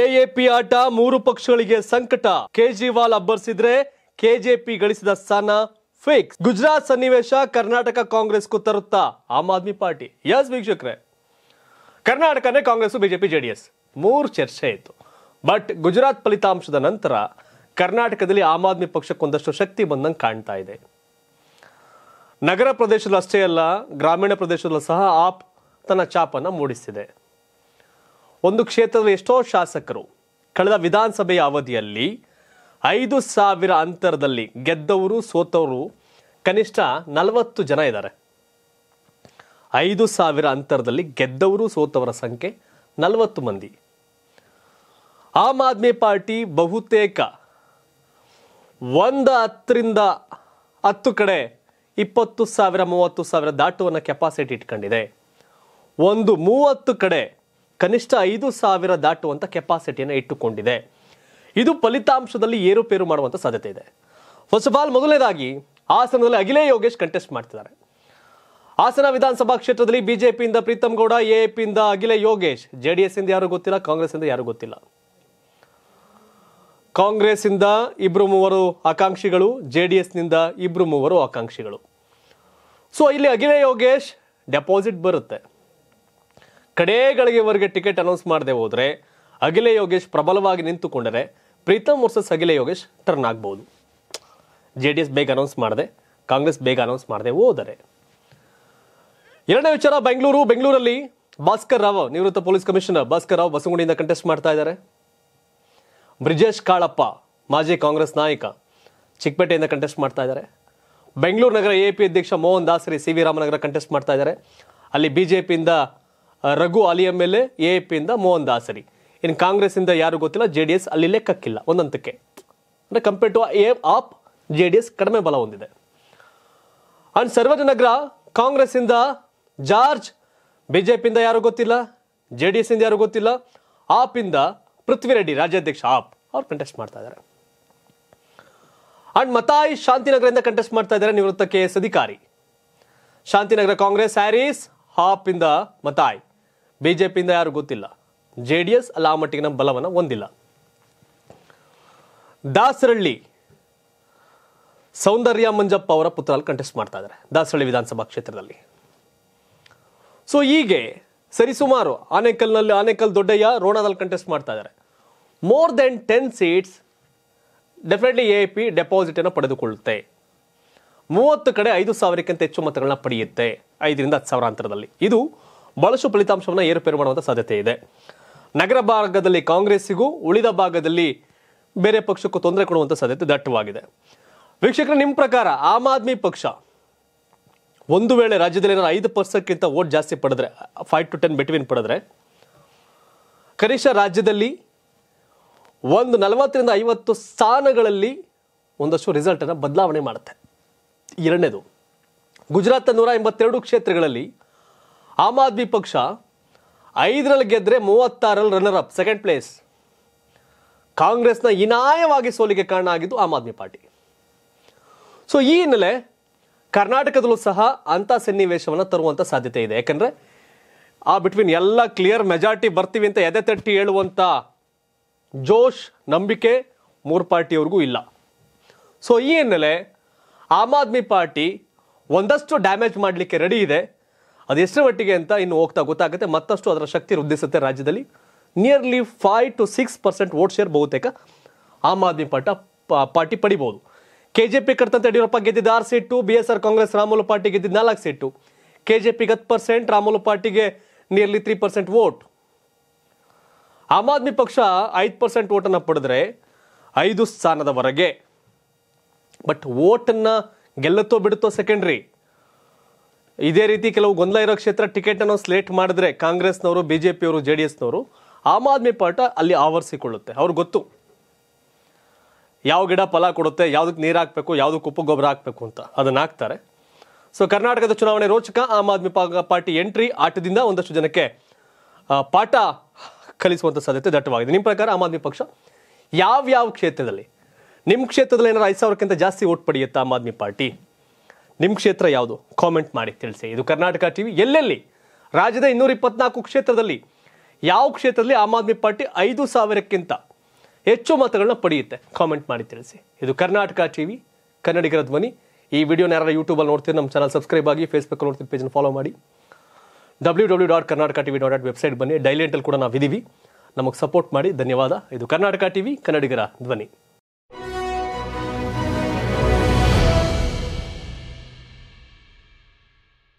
AAP ಆಟ ಮೂರು ಪಕ್ಷಗಳಿಗೆ ಸಂಕಟ ಕೇಜ್ರಿವಾಲ್ ಅಬ್ಬರಿಸಿದ್ರೆ ಕೆಜೆಪಿ ಗಳಿಸಿದ ಸ್ಥಾನ ಫಿಕ್ಸ್ ಗುಜರಾತ್ ಸನ್ನಿವೇಶ ಕರ್ನಾಟಕ ಕಾಂಗ್ರೆಸ್ಗೂ ತರುತ್ತಾ ಆಮ್ ಆದ್ಮಿ ಪಾರ್ಟಿ ಯಸ್ ವೀಕ್ಷಕರೇ ಕರ್ನಾಟಕನೇ ಕಾಂಗ್ರೆಸ್ ಬಿಜೆಪಿ ಜೆಡಿಎಸ್ ಮೂರು ಚರ್ಚೆ ಇತ್ತು ಬಟ್ ಗುಜರಾತ್ ಫಲಿತಾಂಶದ ನಂತರ ಕರ್ನಾಟಕದಲ್ಲಿ ಆಮ್ ಆದ್ಮಿ ಪಕ್ಷಕ್ಕೊಂದಷ್ಟು ಶಕ್ತಿ ಬಂದಂಗೆ ಕಾಣ್ತಾ ಇದೆ ನಗರ ಪ್ರದೇಶದಲ್ಲಷ್ಟೇ ಅಷ್ಟೇ ಅಲ್ಲ ಗ್ರಾಮೀಣ ಪ್ರದೇಶದಲ್ಲೂ ಸಹ ಆಪ್ ತನ್ನ ಚಾಪನ್ನ ಮೂಡಿಸಿದೆ ಒಂದು ಕ್ಷೇತ್ರದ ಎಷ್ಟೋ ಶಾಸಕರು ಕಳೆದ ವಿಧಾನಸಭೆಯ ಅವಧಿಯಲ್ಲಿ ಐದು ಸಾವಿರ ಅಂತರದಲ್ಲಿ ಗೆದ್ದವರು ಸೋತವರು ಕನಿಷ್ಠ ನಲವತ್ತು ಜನ ಇದ್ದಾರೆ ಐದು ಸಾವಿರ ಅಂತರದಲ್ಲಿ ಗೆದ್ದವರು ಸೋತವರ ಸಂಖ್ಯೆ ನಲವತ್ತು ಮಂದಿ ಆಮ್ ಆದ್ಮಿ ಪಾರ್ಟಿ ಬಹುತೇಕ ಒಂದು ಹತ್ತರಿಂದ ಹತ್ತು ಕಡೆ ಇಪ್ಪತ್ತು ಸಾವಿರ ಮೂವತ್ತು ಸಾವಿರ ದಾಟುವನ್ನು ಕೆಪಾಸಿಟಿ ಇಟ್ಕೊಂಡಿದೆ ಒಂದು ಮೂವತ್ತು ಕಡೆ ಕನಿಷ್ಠ ಐದು ಸಾವಿರ ದಾಟುವಂಥ ಕೆಪಾಸಿಟಿಯನ್ನು ಇಟ್ಟುಕೊಂಡಿದೆ ಇದು ಫಲಿತಾಂಶದಲ್ಲಿ ಏರುಪೇರು ಮಾಡುವಂಥ ಸಾಧ್ಯತೆ ಇದೆ ಫಸ್ಟ್ ಆಫ್ ಆಲ್ ಮೊದಲನೇದಾಗಿ ಹಾಸನದಲ್ಲಿ ಅಖಿಲೇ ಯೋಗೇಶ್ ಕಂಟೆಸ್ಟ್ ಮಾಡ್ತಿದ್ದಾರೆ ಹಾಸನ ವಿಧಾನಸಭಾ ಕ್ಷೇತ್ರದಲ್ಲಿ ಬಿಜೆಪಿಯಿಂದ ಪ್ರೀತಮ್ ಗೌಡ ಪಿಯಿಂದ Akhile Yogesh J D S ಇಂದ ಯಾರು ಗೊತ್ತಿಲ್ಲ ಕಾಂಗ್ರೆಸ್ ಇಂದ ಯಾರು ಗೊತ್ತಿಲ್ಲ ಕಾಂಗ್ರೆಸ್ ಇಂದ ಇಬ್ರು ಮೂವರು ಆಕಾಂಕ್ಷಿಗಳು ಜೆ ಡಿ ಎಸ್ನಿಂದ ಇಬ್ರು ಮೂವರು ಆಕಾಂಕ್ಷಿಗಳು ಸೊ ಇಲ್ಲಿ ಅಖಿಲೇ ಯೋಗೇಶ್ ಡೆಪಾಸಿಟ್ ಬರುತ್ತೆ ಕಡೆಗಳಿಗೆವರೆಗೆ ಟಿಕೆಟ್ ಅನೌನ್ಸ್ ಮಾಡದೆ ಹೋದರೆ ಅಗಿಲೆ ಯೋಗೇಶ್ ಪ್ರಬಲವಾಗಿ ನಿಂತುಕೊಂಡರೆ ಪ್ರೀತಮ್ ವರ್ಸಸ್ ಅಗಿಲೆ ಯೋಗೇಶ್ ಟರ್ನ್ ಆಗ್ಬೋದು ಜೆ ಡಿ ಎಸ್ ಬೇಗ ಅನೌನ್ಸ್ ಮಾಡಿದೆ ಕಾಂಗ್ರೆಸ್ ಬೇಗ ಅನೌನ್ಸ್ ಮಾಡದೆ ಹೋದರೆ ಎರಡನೇ ವಿಚಾರ ಬೆಂಗಳೂರು ಬೆಂಗಳೂರಲ್ಲಿ ಭಾಸ್ಕರ್ ರಾವ್ ನಿವೃತ್ತ ಪೊಲೀಸ್ ಕಮಿಷನರ್ ಭಾಸ್ಕರ್ ರಾವ್ ಬಸಗುಂಡಿಯಿಂದ ಕಂಟೆಸ್ಟ್ ಮಾಡ್ತಾ ಇದ್ದಾರೆ ಬ್ರಿಜೇಶ್ ಕಾಳಪ್ಪ ಮಾಜಿ ಕಾಂಗ್ರೆಸ್ ನಾಯಕ ಚಿಕ್ಕಪೇಟೆಯಿಂದ ಕಂಟೆಸ್ಟ್ ಮಾಡ್ತಾ ಇದ್ದಾರೆ ಬೆಂಗಳೂರು ನಗರ ಎ ಪಿ ಅಧ್ಯಕ್ಷ Mohan Dasari C V Ramanagara contest ಮಾಡ್ತಾ ಇದ್ದಾರೆ ಅಲ್ಲಿ ಬಿಜೆಪಿಯಿಂದ ರಘು ಎಂ ಎಲ್ ಎ ಇಂದ ಮೋಹನ್ ದಾಸರಿ ಇನ್ನು ಇಂದ ಯಾರು ಗೊತ್ತಿಲ್ಲ ಜೆ ಡಿ ಎಸ್ ಅಲ್ಲಿ ಲೆಕ್ಕಕ್ಕಿಲ್ಲ ಒಂದಂತಕ್ಕೆ ಅಂದರೆ compare to a AAP J D S ಕಡಿಮೆ ಬಲ ಹೊಂದಿದೆ ಅಂಡ್ ಸರ್ವಜನಗ್ರ ಇಂದ ಜಾರ್ಜ್ ಬಿ ಜೆ ಪಿಯಿಂದ ಯಾರು ಗೊತ್ತಿಲ್ಲ ಜೆ ಡಿ ಇಂದ ಯಾರು ಗೊತ್ತಿಲ್ಲ ಆಪಿಂದ ರೆಡ್ಡಿ ರಾಜ್ಯಾಧ್ಯಕ್ಷ ಆಪ್ ಅವ್ರು ಕಂಟೆಸ್ಟ್ ಮಾಡ್ತಾ ಇದ್ದಾರೆ ಅಂಡ್ ಮತಾಯಿ ಶಾಂತಿನಗರದಿಂದ ಕಂಟೆಸ್ಟ್ ಮಾಡ್ತಾ ಇದ್ದಾರೆ ನಿವೃತ್ತ ಕೆ ಎಸ್ ಅಧಿಕಾರಿ ಶಾಂತಿನಗರ ಕಾಂಗ್ರೆಸ್ ಹ್ಯಾರೀಸ್ ಆಪ್ ಇಂದ ಮತಾಯ್ ಬಿಜೆಪಿಯಿಂದ ಯಾರು ಗೊತ್ತಿಲ್ಲ ಜೆ ಡಿ ಎಸ್ ಅಲ್ಲ ಆ ಮಟ್ಟಿಗಿನ ಬಲವನ್ನು ಹೊಂದಿಲ್ಲ ದಾಸರಳ್ಳಿ ಸೌಂದರ್ಯ ಮಂಜಪ್ಪ ಅವರ ಪುತ್ರ ಕಂಟೆಸ್ಟ್ ಮಾಡ್ತಾ ಇದ್ದಾರೆ ದಾಸರಳ್ಳಿ ವಿಧಾನಸಭಾ ಕ್ಷೇತ್ರದಲ್ಲಿ ಸೊ ಹೀಗೆ ಸರಿಸುಮಾರು ಆನೇಕಲ್ನಲ್ಲಿ ಆನೇಕಲ್ ದೊಡ್ಡಯ್ಯ ರೋಣದಲ್ಲಿ ಕಂಟೆಸ್ಟ್ ಮಾಡ್ತಾ ಇದ್ದಾರೆ more than ten seats definitely A P ಅನ್ನು ಪಡೆದುಕೊಳ್ಳುತ್ತೆ ಮೂವತ್ತು ಕಡೆ ಐದು ಸಾವಿರಕ್ಕಿಂತ ಹೆಚ್ಚು ಮತಗಳನ್ನ ಪಡೆಯುತ್ತೆ ಐದರಿಂದ ಹತ್ತು ಸಾವಿರ ಅಂತರದಲ್ಲಿ ಇದು ಬಹಳಷ್ಟು ಫಲಿತಾಂಶವನ್ನು ಏರುಪೇರು ಮಾಡುವಂಥ ಸಾಧ್ಯತೆ ಇದೆ ನಗರ ಭಾಗದಲ್ಲಿ ಕಾಂಗ್ರೆಸ್ಸಿಗೂ ಉಳಿದ ಭಾಗದಲ್ಲಿ ಬೇರೆ ಪಕ್ಷಕ್ಕೂ ತೊಂದರೆ ಕೊಡುವಂಥ ಸಾಧ್ಯತೆ ದಟ್ಟವಾಗಿದೆ ವೀಕ್ಷಕರ ನಿಮ್ಮ ಪ್ರಕಾರ ಆಮ್ ಆದ್ಮಿ ಪಕ್ಷ ಒಂದು ವೇಳೆ ರಾಜ್ಯದಲ್ಲಿ ಏನಾದ್ರು ಐದು ಪರ್ಸೆಂಟ್ಗಿಂತ ವೋಟ್ ಜಾಸ್ತಿ ಪಡೆದ್ರೆ ಫೈವ್ ಟು ಟೆನ್ ಬಿಟ್ವೀನ್ ಪಡೆದ್ರೆ ಕನಿಷ್ಠ ರಾಜ್ಯದಲ್ಲಿ ಒಂದು ನಲವತ್ತರಿಂದ ಐವತ್ತು ಸ್ಥಾನಗಳಲ್ಲಿ ಒಂದಷ್ಟು ರಿಸಲ್ಟನ್ನು ಬದಲಾವಣೆ ಮಾಡುತ್ತೆ ಎರಡನೇದು ಗುಜರಾತ್ನ ನೂರ ಎಂಬತ್ತೆರಡು ಕ್ಷೇತ್ರಗಳಲ್ಲಿ ಆಮ್ ಆದ್ಮಿ ಪಕ್ಷ ಐದರಲ್ಲಿ ಗೆದ್ದರೆ ಮೂವತ್ತಾರಲ್ಲಿ ರನ್ನರ್ ಅಪ್ ಸೆಕೆಂಡ್ ಪ್ಲೇಸ್ ಕಾಂಗ್ರೆಸ್ನ ಹೀನಾಯವಾಗಿ ಸೋಲಿಗೆ ಕಾರಣ ಆಗಿದ್ದು ಆಮ್ ಆದ್ಮಿ ಪಾರ್ಟಿ ಸೊ ಈ ಹಿನ್ನೆಲೆ ಕರ್ನಾಟಕದಲ್ಲೂ ಸಹ ಅಂಥ ಸನ್ನಿವೇಶವನ್ನು ತರುವಂಥ ಸಾಧ್ಯತೆ ಇದೆ ಯಾಕಂದರೆ ಆ ಬಿಟ್ವೀನ್ ಎಲ್ಲ ಕ್ಲಿಯರ್ ಮೆಜಾರಿಟಿ ಬರ್ತೀವಿ ಅಂತ ಎದೆ ತಟ್ಟಿ ಹೇಳುವಂಥ ಜೋಶ್ ನಂಬಿಕೆ ಮೂರು ಪಾರ್ಟಿಯವ್ರಿಗೂ ಇಲ್ಲ ಸೊ ಈ ಹಿನ್ನೆಲೆ ಆಮ್ ಆದ್ಮಿ ಪಾರ್ಟಿ ಒಂದಷ್ಟು ಡ್ಯಾಮೇಜ್ ಮಾಡಲಿಕ್ಕೆ ರೆಡಿ ಇದೆ ಅದೆಷ್ಟರ ಮಟ್ಟಿಗೆ ಅಂತ ಇನ್ನು ಹೋಗ್ತಾ ಗೊತ್ತಾಗುತ್ತೆ ಮತ್ತಷ್ಟು ಅದರ ಶಕ್ತಿ ವೃದ್ಧಿಸುತ್ತೆ ರಾಜ್ಯದಲ್ಲಿ nearly five to six percent vote share ಬಹುತೇಕ ಆಮ್ ಆದ್ಮಿ ಪಾರ್ಟ ಪಾರ್ಟಿ ಪಡಿಬಹುದು ಕೆ ಜೆ ಪಿ ಕರ್ತಂತ ಯಡಿಯೂರಪ್ಪ ಗೆದ್ದಿದ್ದ ಆರು seat B S R Congress Ramulu party ಗೆದ್ದಿದ್ದ ನಾಲ್ಕು ಸೀಟು ಕೆ ಜೆ ಪಿಗೆ ಹತ್ತು ಪರ್ಸೆಂಟ್ ರಾಮುಲು ಪಾರ್ಟಿಗೆ nearly three percent vote Aam Aadmi ಪಕ್ಷ ಐದು ಪರ್ಸೆಂಟ್ ವೋಟನ್ನು ಪಡೆದ್ರೆ ಐದು ಸ್ಥಾನದವರೆಗೆ ಬಟ್ ವೋಟನ್ನು ಗೆಲ್ಲುತ್ತೋ ಬಿಡುತ್ತೋ ಸೆಕೆಂಡ್ರಿ ಇದೇ ರೀತಿ ಕೆಲವು ಗೊಂದಲ ಇರೋ ಕ್ಷೇತ್ರ ಟಿಕೆಟ್ ಅನ್ನು ಸ್ಲೇಟ್ ಮಾಡಿದ್ರೆ ಕಾಂಗ್ರೆಸ್ನವರು ಬಿ ಜೆ ಡಿ ಎಸ್ನವರು ಆಮ್ ಆದ್ಮಿ ಪಾರ್ಟ ಅಲ್ಲಿ ಆವರಿಸಿಕೊಳ್ಳುತ್ತೆ ಅವ್ರಿಗೆ ಗೊತ್ತು ಯಾವ ಗಿಡ ಫಲ ಕೊಡುತ್ತೆ ಯಾವ್ದಕ್ಕೆ ನೀರು ಹಾಕಬೇಕು ಯಾವುದಕ್ಕೆ ಉಪ್ಪು ಗೊಬ್ಬರ ಹಾಕಬೇಕು ಅಂತ ಅದನ್ನು ಹಾಕ್ತಾರೆ ಸೊ ಕರ್ನಾಟಕದ ಚುನಾವಣೆ ರೋಚಕ ಆಮ್ ಆದ್ಮಿ ಪಾರ್ಟಿ ಎಂಟ್ರಿ ಆಟದಿಂದ ಒಂದಷ್ಟು ಜನಕ್ಕೆ ಪಾಠ ಕಲಿಸುವಂಥ ಸಾಧ್ಯತೆ ದಟ್ಟವಾಗಿದೆ ನಿಮ್ಮ ಪ್ರಕಾರ ಆಮ್ ಆದ್ಮಿ ಪಕ್ಷ ಯಾವ ಯಾವ ಕ್ಷೇತ್ರದಲ್ಲಿ ನಿಮ್ಮ ಕ್ಷೇತ್ರದಲ್ಲಿ ಏನಾದ್ರು ಐದು ಸಾವಿರಕ್ಕಿಂತ ಜಾಸ್ತಿ ಓಟ್ ಪಡೆಯುತ್ತೆ ಆಮ್ ಆದ್ಮಿ ಪಾರ್ಟಿ ನಿಮ್ಮ ಕ್ಷೇತ್ರ ಯಾವುದು ಕಾಮೆಂಟ್ ಮಾಡಿ ತಿಳಿಸಿ ಇದು ಕರ್ನಾಟಕ ಟಿ ವಿ ಎಲ್ಲೆಲ್ಲಿ ರಾಜ್ಯದ ಇನ್ನೂರ ಇಪ್ಪತ್ನಾಲ್ಕು ಕ್ಷೇತ್ರದಲ್ಲಿ ಯಾವ ಕ್ಷೇತ್ರದಲ್ಲಿ ಆಮ್ ಆದ್ಮಿ ಪಾರ್ಟಿ ಐದು ಸಾವಿರಕ್ಕಿಂತ ಹೆಚ್ಚು ಮತಗಳನ್ನ ಪಡೆಯುತ್ತೆ ಕಾಮೆಂಟ್ ಮಾಡಿ ತಿಳಿಸಿ ಇದು ಕರ್ನಾಟಕ ಟಿ ವಿ ಕನ್ನಡಿಗರ ಧ್ವನಿ ಈ ವಿಡಿಯೋನ ಯಾರು ಯೂಟ್ಯೂಬಲ್ಲಿ ನೋಡ್ತೀವಿ ನಮ್ಮ ಚಾನಲ್ ಸಬ್ಸ್ಕ್ರೈಬ್ ಆಗಿ ಫೇಸ್ಬುಕ್ ನೋಡ್ತೀವಿ ಪೇಜನ್ನು ಫಾಲೋ ಮಾಡಿ W W dot Karnataka V dot website ಬನ್ನಿ ಡೈಲೈಟಲ್ಲಿ ಕೂಡ ನಾವು ಇದೀವಿ ನಮಗೆ ಸಪೋರ್ಟ್ ಮಾಡಿ ಧನ್ಯವಾದ ಇದು ಕರ್ನಾಟಕ ಟಿವಿ ಕನ್ನಡಿಗರ ಧ್ವನಿ